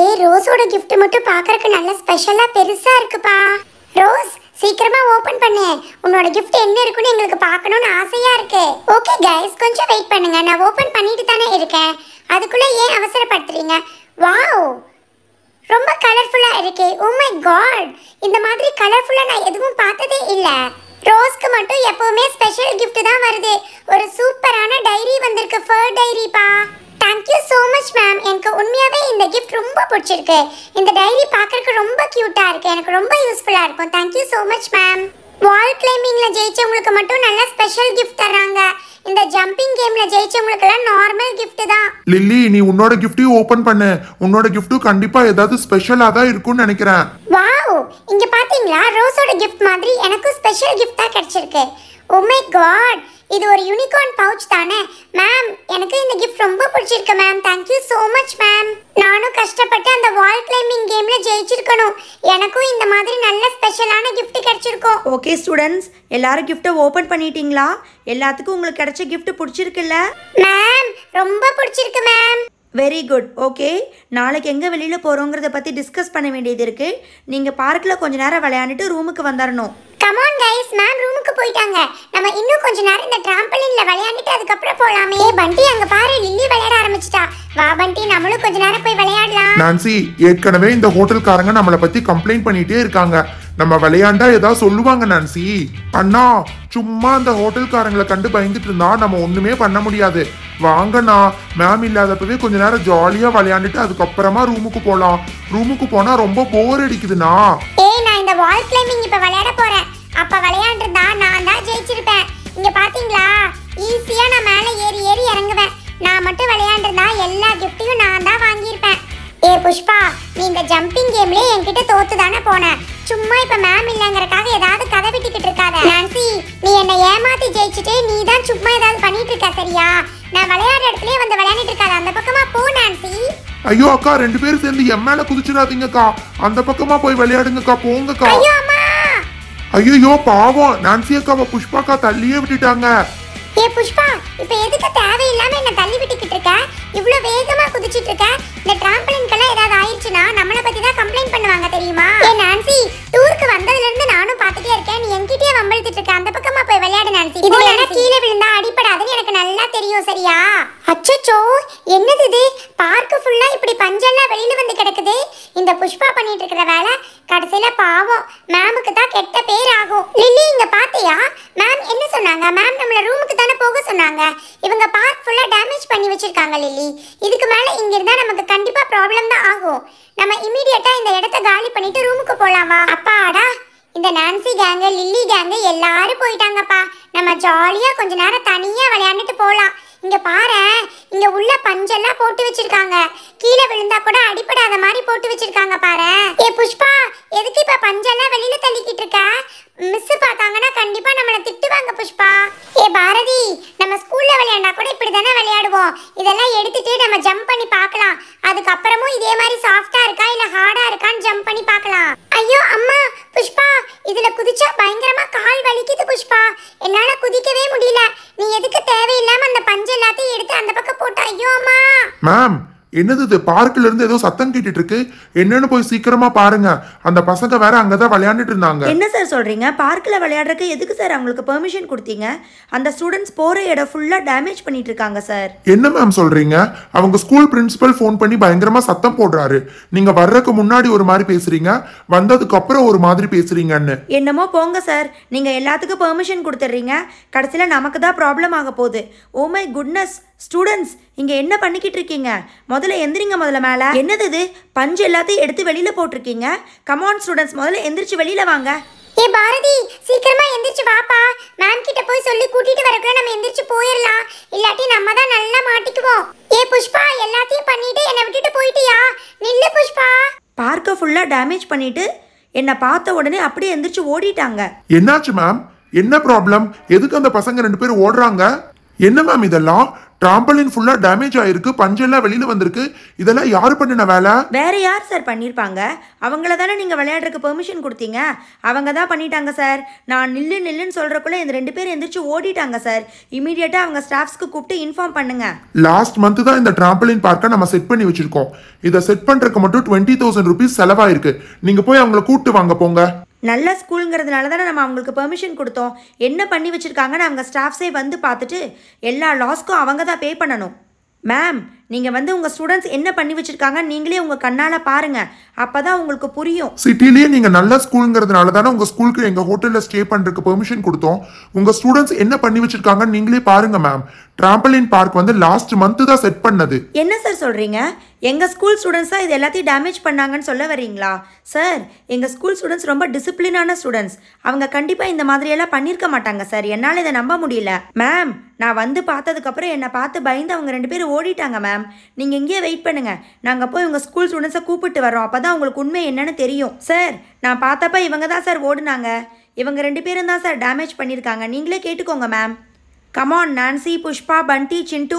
ஏ ரோஸோட gift மட்டும் பார்க்கறக்கு நல்ல ஸ்பெஷலா பெருசா இருக்குப்பா ரோஸ் சீக்கிரமா ஓபன் பண்ணு உன்னோட கிஃப்ட் என்ன இருக்குன்னு எங்களுக்கு பார்க்கணும்னு ஆசையா இருக்கு ஓகே கைஸ் கொஞ்சம் வெயிட் பண்ணுங்க நான் ஓபன் பண்ணிட்டு தானே இருக்கேன் அதுக்குள்ள ஏன் அவசரப்படுத்துறீங்க வாவ் ரொம்ப கலர்ஃபுல்லா இருக்கே ஓ மை காட் இந்த மாதிரி கலர்ஃபுல்லா நான் எதுவும் பார்த்ததே இல்ல ரோஸ்க்கு மட்டும் எப்பவுமே ஸ்பெஷல் கிஃப்ட் தான் வருது ஒரு சூப்பரான டைரி வந்திருக்கு ஃபர் டைரிப்பா தேங்க்யூ ஸோ மச் மேம் எனக்கு உண்மையாகவே இந்த கிஃப்ட் ரொம்ப பிடிச்சிருக்கு இந்த டைரி பார்க்குறக்கு ரொம்ப க்யூட்டாக இருக்குது எனக்கு ரொம்ப யூஸ்ஃபுல்லாக இருக்கும் thank you so much ma'am wall கிளைம்பிங்கில் ஜெயிச்சவங்களுக்கு மட்டும் நல்ல ஸ்பெஷல் கிஃப்ட் தர்றாங்க இந்த ஜம்பிங் கேம்ல ஜெயிச்சவங்களுக்குலாம் நார்மல் கிஃப்ட் தான் லில்லி நீ உன்னோட கிஃப்டையும் ஓபன் பண்ணு உன்னோட கிஃப்ட்டும் கண்டிப்பா ஏதாவது ஸ்பெஷலா தான் இருக்கும்னு நினைக்கிறேன் வாவ் இங்க பாத்தீங்களா ரோஸோட கிஃப்ட் மாதிரி எனக்கு ஸ்பெஷல் கிஃப்டா கிடைச்சிருக்கு ஓ மை காட் இது ஒரு யூனிகார்ன் பவுச் தானே மேம் எனக்கு இந்த கிஃப்ட் ரொம்ப பிடிச்சிருக்கு ma'am you so much ma'am நானும் கஷ்டப்பட்டு அந்த வால் கிளைம்பிங் கேம்ல ஜெயிச்சிருக்கணும் எனக்கும் இந்த மாதிரி நல்ல ஸ்பெஷலான கிஃப்ட் கிடைச்சிருக்கும் ஓகே ஸ்டூடெண்ட்ஸ் எல்லாரும் கிஃப்ட்டை ஓபன் பண்ணிட்டீங்களா எல்லாத்துக்கும் உங்களுக்கு கிடைச்ச கிஃப்ட் பிடிச்சிருக்குல்ல மேம் ரொம்ப பிடிச்சிருக்கு மேம் வெரி குட் ஓகே நாளைக்கு எங்கே வெளியில் போகிறோங்கிறத பற்றி டிஸ்கஸ் பண்ண வேண்டியது இருக்குது நீங்கள் பார்க்கில் கொஞ்ச நேரம் விளையாண்டுட்டு ரூமுக்கு வந்துடணும் கமான் கைஸ் மேம் ரூமுக்கு போயிட்டாங்க நம்ம இன்னும் கொஞ்ச நேரம் இந்த டிராம்பலின்ல விளையாடிட்டு அதுக்கப்புறம் போலாமே பண்டி அங்க பாரு லில்லி விளையாட ஆரம்பிச்சிட்டா வா பண்டி நம்மளும் கொஞ்ச நேரம் போய் விளையாடலாம் நான்சி ஏற்கனவே இந்த ஹோட்டல்காரங்க நம்மளை பத்தி கம்ப்ளைண்ட் பண்ணிட்டே இருக்காங்க நம்ம விளையாண்டா ஏதாவது சொல்லுவாங்க நான்சி அண்ணா சும்மா அந்த ஹோட்டல்காரங்களை கண்டு பயந்துட்டு இருந்தா நம்ம ஒண்ணுமே பண்ண முடியாது வாங்கண்ணா மேம் இல்லாதப்பவே கொஞ்ச நேரம் ஜாலியா விளையாண்டுட்டு அதுக்கப்புறமா ரூமுக்கு போலாம் ரூமுக்கு போனா ரொம்ப போர் அடிக்குதுண்ணா ஏய் நான் இந்த வால் கிளைம்பிங் இப்ப விளையாட போறேன் அப்ப விளையாண்டுருந்தா நான் தான் ஜெயிச்சிருப்பேன் இங்க பாத்தீங்களா ஈஸியா நான் மேல ஏறி ஏறி இறங்குவேன் நான் மட்டும் விளையாண்டுருந்தா எல்லா கிஃப்டையும் நான் தான் வாங்கியிருப்பேன் ஏ புஷ்பா நீ இந்த ஜம்பிங் கேம்லயே என்கிட்ட தோத்து தானே போன சும்மா இப்ப மேம் இல்லங்கறக்காக ஏதாவது கதை விட்டுக்கிட்டு இருக்காத நான்சி நீ என்னை ஏமாத்தி ஜெயிச்சுட்டு நீ தான் சும்மா ஏதாவது பண்ணிட்டு இருக்க சரியா நான் விளையாடுற இடத்துலயே வந்து விளையாடிட்டு இருக்காத அந்த பக்கமா போ நான்சி ஐயோ அக்கா ரெண்டு பேரும் சேர்ந்து எம்மேல குதிச்சிடாதீங்கக்கா அந்த பக்கமா போய் விளையாடுங்கக்கா போங்கக்கா ஐயோ ஐயோ பாவம் நான்சி அக்காவை புஷ்பாக்கா தள்ளியே விட்டுட்டாங்க ஏ புஷ்பா இப்போ எதுக்கு தேவையில்லாம என்ன தள்ளி விட்டுக்கிட்டு இருக்க இவ்ளோ வேகமா குதிச்சிட்டு இருக்க இந்த டிராம்பலின்க்கெல்லாம் ஏதாவது ஆயிடுச்சுன்னா நம்மள பத்தி தான் கம்ப்ளைண்ட் பண்ணுவாங்க தெரியுமா ஏ நான்சி டூருக்கு வந்ததுல இருந்து நானும் பாத்துட்டே இருக்கேன் நீ என்கிட்டயே வம்பிழுத்துட்டு இருக்க அந்த பக்கமா போய் விளையாடு நான்சி இது வேணா கீழே விழுந்தா அடிபடாதுன்னு எனக்கு நல்லா தெரியும் சரியா அச்சச்சோ என்னது இது பார்க்கு ஃபுல்லா இப்படி பஞ்செல்லாம் வெளியில வந்து கிடக்குது இந்த புஷ்பா பண்ணிட்டு இருக்கிற வேலை கடைசியில பாவம் மேமுக்கு தான் கெட்ட பேர் ஆகும் லில்லி இங்க பாத்தியா மேம் என்ன சொன்னாங்க மேம் நம்மள ரூமுக்கு தானே போக சொன்னாங்க இவங்க பார்க் ஃபுல்லா டேமேஜ் பண்ணி வச்சிருக்காங்க லில்லி இதுக்கு மேல இங்க இருந்தா நமக்கு கண்டிப்பா ப்ராப்ளம் தான் ஆகும் நம்ம இமீடியட்டா இந்த இடத்த காலி பண்ணிட்டு ரூமுக்கு போலாமா அப்பாடா இந்த நான்சி கேங்கு லில்லி கேங்கு எல்லாரும் போயிட்டாங்கப்பா நம்ம ஜாலியா கொஞ்ச நேரம் தனியா விளையாண்டுட்டு போலாம் இங்க பாரு இங்க உள்ள பஞ்செல்லாம் போட்டு வச்சிருக்காங்க கீழே விழுந்தா கூட அடிபடாத மாதிரி போட்டு வச்சிருக்காங்க பாரு ஏ புஷ்பா எதுக்கு இப்ப பஞ்செல்லாம் வெளியில தள்ளிக்கிட்டு இருக்க மிஸ் பார்த்தாங்கன்னா கண்டிப்பா நம்மள திட்டுவாங்க புஷ்பா ஏ பாரதி நம்ம ஸ்கூல்ல விளையாண்டா கூட இப்படி தானே விளையாடுவோம் இதெல்லாம் எடுத்துட்டு நம்ம ஜம்ப் பண்ணி பார்க்கலாம் அதுக்கப்புறமும் இதே மாதிரி சாஃப்டா இருக்கா இல்ல ஹார்டா இருக்கான்னு ஜம்ப் பண்ணி பார்க்கலாம் ஐயோ அம்மா புஷ்பா இதுல குதிச்சா பயங்கரமா கால் வலிக்குது புஷ்பா என்னால குதிக்கவே முடியல நீ எதுக்கு தேவையில்லாம அந்த பஞ்சு எல்லாத்தையும் எடுத்து அந்த பக்கம் போட்டா ஐயோ அம்மா மேம் என்னது இது பார்க்ல இருந்து ஏதோ சத்தம் கேட்டுட்டு இருக்கு என்னன்னு போய் சீக்கிரமா பாருங்க அந்த பசங்க வேற அங்கதான் விளையாண்டுட்டு இருந்தாங்க என்ன சார் சொல்றீங்க பார்க்ல விளையாடுறதுக்கு எதுக்கு சார் அவங்களுக்கு பெர்மிஷன் கொடுத்தீங்க அந்த ஸ்டூடெண்ட்ஸ் போற இடம் ஃபுல்லா டேமேஜ் பண்ணிட்டு இருக்காங்க சார் என்ன மேம் சொல்றீங்க அவங்க ஸ்கூல் பிரின்சிபல் ஃபோன் பண்ணி பயங்கரமா சத்தம் போடுறாரு நீங்க வர்றதுக்கு முன்னாடி ஒரு மாதிரி பேசுறீங்க வந்ததுக்கு அப்புறம் ஒரு மாதிரி பேசுறீங்கன்னு என்னமோ போங்க சார் நீங்க எல்லாத்துக்கும் பெர்மிஷன் கொடுத்துறீங்க கடைசியில நமக்கு தான் ப்ராப்ளம் ஆக போகுது ஓ மை குட்னஸ் ஸ்டூடெண்ட்ஸ் இங்கே என்ன பண்ணிக்கிட்டு இருக்கீங்க முதல்ல எந்திரிங்க முதல்ல மேலே என்னது இது பஞ்சு எல்லாத்தையும் எடுத்து வெளியில் போட்டிருக்கீங்க கமான் ஸ்டூடெண்ட்ஸ் முதல்ல எந்திரிச்சு வெளியில் வாங்க ஏ பாரதி சீக்கிரமா எந்திரிச்சு வாப்பா மேம் கிட்ட போய் சொல்லி கூட்டிட்டு வரக்குள்ள நம்ம எந்திரிச்சு போயிடலாம் இல்லாட்டி நம்ம தான் நல்லா மாட்டிக்குவோம் ஏ புஷ்பா எல்லாத்தையும் பண்ணிட்டு என்னை விட்டுட்டு போயிட்டியா நில்லு புஷ்பா பார்க்க ஃபுல்லாக டேமேஜ் பண்ணிட்டு என்னை பார்த்த உடனே அப்படியே எந்திரிச்சு ஓடிட்டாங்க என்னாச்சு மேம் என்ன ப்ராப்ளம் எதுக்கு அந்த பசங்க ரெண்டு பேரும் ஓடுறாங்க என்ன மேம் இதெல்லாம் டிராம்பலின் ஃபுல்லா டேமேஜ் ஆயிருக்கு பஞ்செல்லாம் வெளியில வந்திருக்கு இதெல்லாம் யாரு பண்ணின வேலை வேற யார் சார் பண்ணியிருப்பாங்க அவங்கள தானே நீங்க விளையாடுறதுக்கு பெர்மிஷன் கொடுத்தீங்க அவங்க தான் பண்ணிட்டாங்க சார் நான் நில்லு நில்லுன்னு சொல்றக்குள்ள இந்த ரெண்டு பேரும் எந்திரிச்சு ஓடிட்டாங்க சார் இமீடியட்டா அவங்க ஸ்டாஃப்ஸ்க்கு கூப்பிட்டு இன்ஃபார்ம் பண்ணுங்க லாஸ்ட் மந்த் தான் இந்த டிராம்பலின் பார்க்க நம்ம செட் பண்ணி வச்சிருக்கோம் இதை செட் பண்றதுக்கு மட்டும் டுவெண்ட்டி தௌசண்ட் ருபீஸ் செலவாயிருக்கு நீங்க போய் அவங்கள கூப்பிட்டு வாங்க போங்க நல்ல ஸ்கூலுங்கிறதுனால தானே நம்ம அவங்களுக்கு பெர்மிஷன் கொடுத்தோம் என்ன பண்ணி வச்சுருக்காங்கன்னு அவங்க ஸ்டாஃப்ஸே வந்து பார்த்துட்டு எல்லா லாஸ்க்கும் அவங்க தான் பே பண்ணணும் மேம் நீங்கள் வந்து உங்கள் ஸ்டூடெண்ட்ஸ் என்ன பண்ணி வச்சுருக்காங்க நீங்களே உங்கள் கண்ணால் பாருங்கள் அப்போ தான் உங்களுக்கு புரியும் சிட்டிலேயே நீங்கள் நல்ல ஸ்கூலுங்கிறதுனால தானே உங்கள் ஸ்கூலுக்கு எங்கள் ஹோட்டலில் ஸ்டே பண்ணுறதுக்கு பெர்மிஷன் கொடுத்தோம் உங்கள் ஸ்டூடெண்ட்ஸ் என்ன பண்ணி வச்சுருக்காங்க நீங்களே பாருங்கள் மேம் ட்ராம்பலின் பார்க் வந்து லாஸ்ட் மந்த்து தான் செட் பண்ணது என்ன சார் சொல்கிறீங்க எங்கள் ஸ்கூல் ஸ்டூடெண்ட்ஸ் தான் இது எல்லாத்தையும் டேமேஜ் பண்ணாங்கன்னு சொல்ல வரீங்களா சார் எங்கள் ஸ்கூல் ஸ்டூடெண்ட்ஸ் ரொம்ப டிசிப்ளினான ஸ்டூடெண்ட்ஸ் அவங்க கண்டிப்பாக இந்த மாதிரியெல்லாம் பண்ணியிருக்க மாட்டாங்க சார் என்னால் இதை நம்ப முடியல மேம் நான் வந்து பார்த்ததுக்கப்புறம் என்னை பார்த்து பயந்து அவங்க ரெண்டு பேரும் ஓடிட்டாங்க மேம் மேம் நீங்கள் இங்கேயே வெயிட் பண்ணுங்கள் நாங்கள் போய் உங்கள் ஸ்கூல் ஸ்டூடெண்ட்ஸை கூப்பிட்டு வரோம் அப்போ தான் உங்களுக்கு உண்மை என்னன்னு தெரியும் சார் நான் பார்த்தப்ப இவங்க தான் சார் ஓடுனாங்க இவங்க ரெண்டு பேரும் தான் சார் டேமேஜ் பண்ணியிருக்காங்க நீங்களே கேட்டுக்கோங்க மேம் கமான் நான்சி புஷ்பா பண்டி சிண்டு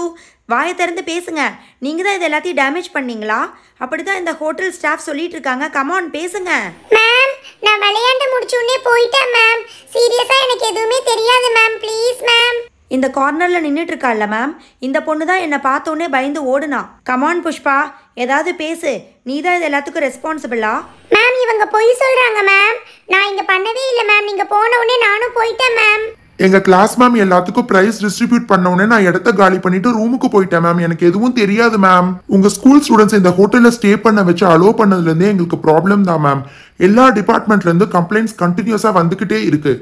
வாயை திறந்து பேசுங்க நீங்கள் தான் இது எல்லாத்தையும் டேமேஜ் பண்ணீங்களா அப்படி தான் இந்த ஹோட்டல் ஸ்டாஃப் சொல்லிட்டு இருக்காங்க கமான் பேசுங்க மேம் நான் விளையாண்டு முடிச்சு உடனே போயிட்டேன் மேம் சீரியஸாக எனக்கு எதுவுமே தெரியாது மேம் ப்ளீஸ் மேம் இந்த கார்னரில் இருக்காள்ல மேம் இந்த பொண்ணு தான் என்னை பார்த்தோன்னே பயந்து ஓடுனா கமான் புஷ்பா ஏதாவது பேசு நீ தான் இது எல்லாத்துக்கும் ரெஸ்பான்சிபிளா மேம் இவங்க பொய் சொல்கிறாங்க மேம் நான் இங்கே பண்ணவே இல்லை மேம் நீங்கள் போன உடனே நானும் போயிட்டேன் மேம் எங்க கிளாஸ் மேம் எல்லாத்துக்கும் பிரைஸ் டிஸ்ட்ரிபியூட் பண்ண உடனே நான் இடத்த காலி பண்ணிட்டு ரூமுக்கு போயிட்டேன் மேம் எனக்கு எதுவும் தெரியாது மேம் உங்க ஸ்கூல் ஸ்டூடெண்ட்ஸ் இந்த ஹோட்டல்ல ஸ்டே பண்ண வச்சு அலோ பண்ணதுல இருந்தே எங்களுக்கு ப்ராப்ளம் தான் மேம் எல்லா டிபார்ட்மெண்ட்ல இருந்து கம்ப்ளைண்ட்ஸ் கண்டினியூஸா வந்துகிட்டே இருக்கு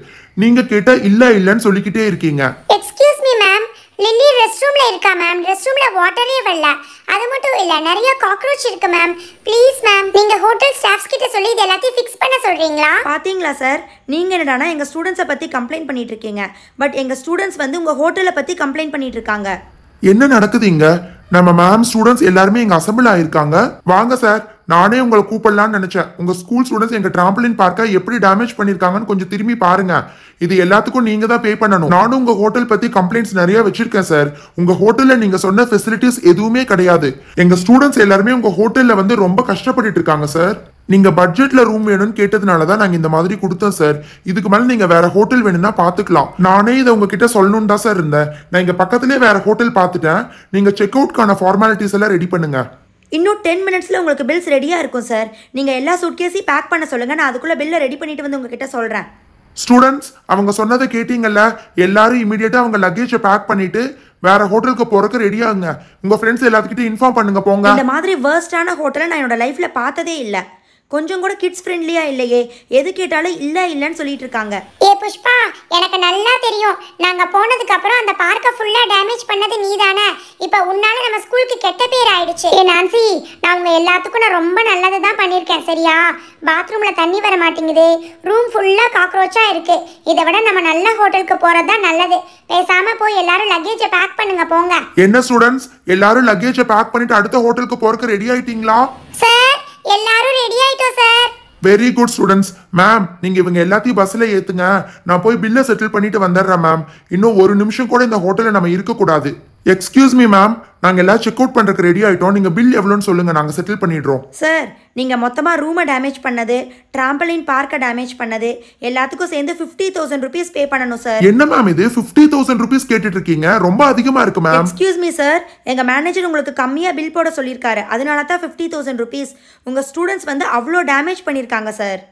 நீங்க கேட்டா இல்ல இல்லன்னு சொல்லிக்கிட்டே இருக்கீங்க excuse me ma'am Lily rest ரூம்ல இருக்கா மேம் ரெஸ்ட் ரூம்ல வாட்டரே வரல அது மட்டும் இல்லை நிறைய காக்ரோச் இருக்கு மேம் ப்ளீஸ் மேம் நீங்கள் ஹோட்டல் ஸ்டாஃப்ஸ் கிட்ட சொல்லி இது எல்லாத்தையும் ஃபிக்ஸ் பண்ண சொல்றீங்களா பார்த்தீங்களா சார் நீங்கள் என்னடானா எங்கள் ஸ்டூடெண்ட்ஸை பற்றி கம்ப்ளைண்ட் பண்ணிட்டு இருக்கீங்க பட் எங்கள் ஸ்டூடெண்ட்ஸ் வந்து உங்கள் ஹோட்டலை பற்றி கம்ப்ளைண்ட் பண்ணிட்டு இருக்காங்க என்ன நடக்குது இங்க நம்ம மேம் ஸ்டூடண்ட்ஸ் எல்லாருமே இங்க அசம்பிள் ஆயிருக்காங்க வாங்க சார் நானே உங்களை கூப்பிடலான்னு நினைச்சேன் உங்க ஸ்கூல் ஸ்டூடெண்ட்ஸ் எங்க டிராம்பிளின் பார்க்க எப்படி டேமேஜ் பண்ணிருக்காங்கன்னு கொஞ்சம் திரும்பி பாருங்க இது எல்லாத்துக்கும் நீங்க தான் பே பண்ணணும் நானும் உங்க ஹோட்டல் பத்தி கம்ப்ளைண்ட்ஸ் நிறைய வச்சிருக்கேன் சார் உங்க ஹோட்டல்ல நீங்க சொன்ன ஃபெசிலிட்டிஸ் எதுவுமே கிடையாது எங்க ஸ்டூடெண்ட்ஸ் எல்லாருமே உங்க ஹோட்டல்ல வந்து ரொம்ப கஷ்டப்பட்டு இருக்காங்க சார் நீங்க பட்ஜெட்ல ரூம் வேணும்னு கேட்டதுனால தான் நாங்க இந்த மாதிரி கொடுத்தோம் சார் இதுக்கு மேல நீங்க வேற ஹோட்டல் வேணும்னா பாத்துக்கலாம் நானே இதை உங்ககிட்ட சொல்லணும் தான் சார் இருந்தேன் நான் இங்க பக்கத்துலயே வேற ஹோட்டல் பார்த்துட்டேன் நீங்க செக் அவுட்கான ஃபார்மாலிட்டிஸ் எல்லாம் ரெடி பண்ணுங்க இன்னும் டென் மினிட்ஸில் உங்களுக்கு பில்ஸ் ரெடியாக இருக்கும் சார் நீங்கள் எல்லா சூட்கேஸையும் பேக் பண்ண சொல்லுங்கள் நான் அதுக்குள்ளே பில்லை ரெடி பண்ணிட்டு வந்து உங்ககிட்ட சொல்கிறேன் ஸ்டூடெண்ட்ஸ் அவங்க சொன்னதை கேட்டீங்கல்ல எல்லாரும் இமீடியட்டாக அவங்க லக்கேஜை பேக் பண்ணிட்டு வேற ஹோட்டலுக்கு போறதுக்கு ரெடி ஆகுங்க உங்க ஃப்ரெண்ட்ஸ் எல்லாத்துக்கிட்டையும் இன்ஃபார்ம் பண்ணுங்க போங்க இந்த மாதிரி வேர்ஸ்டான ஹோட்டலை நான் என்னோட லைஃப்ல பார்த்ததே இல்லை கொஞ்சம் கூட கிட்ஸ் ஃப்ரெண்ட்லியா இல்லையே எது கேட்டாலும் இல்ல இல்லன்னு சொல்லிட்டு இருக்காங்க ஏ புஷ்பா எனக்கு நல்லா தெரியும் நாங்க போனதுக்கு அப்புறம் அந்த பார்க்க ஃபுல்லா டேமேஜ் பண்ணது நீதானே இப்போ உன்னால நம்ம ஸ்கூலுக்கு கெட்ட பேர் ஆயிடுச்சு ஏ நான்சி நான் உங்க எல்லாத்துக்கும் நான் ரொம்ப நல்லது தான் பண்ணியிருக்கேன் சரியா பாத்ரூம்ல தண்ணி வர மாட்டேங்குது ரூம் ஃபுல்லா காக்ரோச்சா இருக்கு இதை விட நம்ம நல்ல ஹோட்டலுக்கு போறது தான் நல்லது பேசாம போய் எல்லாரும் லக்கேஜை பேக் பண்ணுங்க போங்க என்ன ஸ்டூடெண்ட்ஸ் எல்லாரும் லக்கேஜை பேக் பண்ணிட்டு அடுத்த ஹோட்டலுக்கு போறதுக்கு ரெடி ஆயிட்டீங்களா சார் எல்லாரும் ரெடி ஆயிட்டோம் sir very good students ma'am நீங்கள் இவங்க எல்லாத்தையும் பஸ்ஸில் ஏற்றுங்க நான் போய் பில்லை செட்டில் பண்ணிட்டு வந்துடுறேன் மேம் இன்னும் ஒரு நிமிஷம் கூட இந்த ஹோட்டலில் நம்ம இருக்கக்கூடாது எக்ஸ்கியூஸ் மீ மேம் நாங்க எல்லாம் செக் அவுட் பண்றதுக்கு ரெடி ஆயிட்டோம் நீங்க பில் எவ்வளோன்னு சொல்லுங்க நாங்க செட்டில் பண்ணிடுறோம் சார் நீங்க மொத்தமா ரூமை டேமேஜ் பண்ணது டிராம்பலின் பார்க்க டேமேஜ் பண்ணது எல்லாத்துக்கும் சேர்ந்து ஃபிஃப்டி தௌசண்ட் ருபீஸ் பே பண்ணணும் சார் என்ன மேம் இது ஃபிஃப்டி தௌசண்ட் ருபீஸ் கேட்டுட்டு இருக்கீங்க ரொம்ப அதிகமா இருக்கு மேம் எக்ஸ்கியூஸ் மீ சார் எங்க மேனேஜர் உங்களுக்கு கம்மியா பில் போட சொல்லியிருக்காரு அதனால தான் ஃபிஃப்டி தௌசண்ட் ருபீஸ் உங்க ஸ்டூடெண்ட்ஸ் வந்து அவ்வளோ டேமேஜ் பண்ணியிருக்காங்க சார்